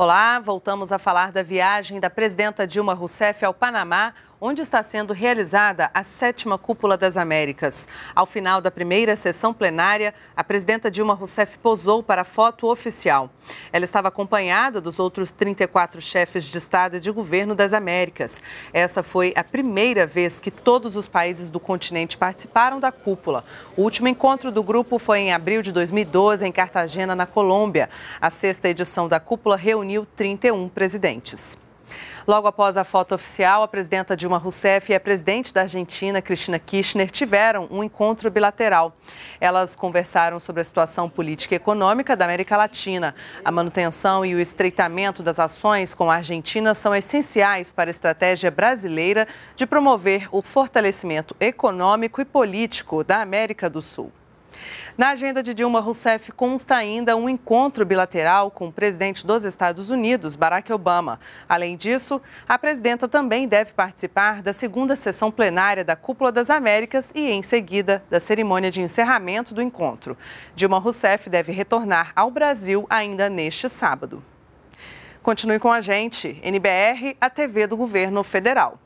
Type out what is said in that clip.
Olá, voltamos a falar da viagem da presidenta Dilma Rousseff ao Panamá, onde está sendo realizada a sétima cúpula das Américas. Ao final da primeira sessão plenária, a presidenta Dilma Rousseff posou para a foto oficial. Ela estava acompanhada dos outros 34 chefes de Estado e de governo das Américas. Essa foi a primeira vez que todos os países do continente participaram da cúpula. O último encontro do grupo foi em abril de 2012, em Cartagena, na Colômbia. A sexta edição da cúpula reuniu reuniu 31 presidentes. Logo após a foto oficial, a presidenta Dilma Rousseff e a presidente da Argentina, Cristina Kirchner, tiveram um encontro bilateral. Elas conversaram sobre a situação política e econômica da América Latina. A manutenção e o estreitamento das ações com a Argentina são essenciais para a estratégia brasileira de promover o fortalecimento econômico e político da América do Sul. Na agenda de Dilma Rousseff consta ainda um encontro bilateral com o presidente dos Estados Unidos, Barack Obama. Além disso, a presidenta também deve participar da segunda sessão plenária da Cúpula das Américas e, em seguida, da cerimônia de encerramento do encontro. Dilma Rousseff deve retornar ao Brasil ainda neste sábado. Continue com a gente, NBR, a TV do Governo Federal.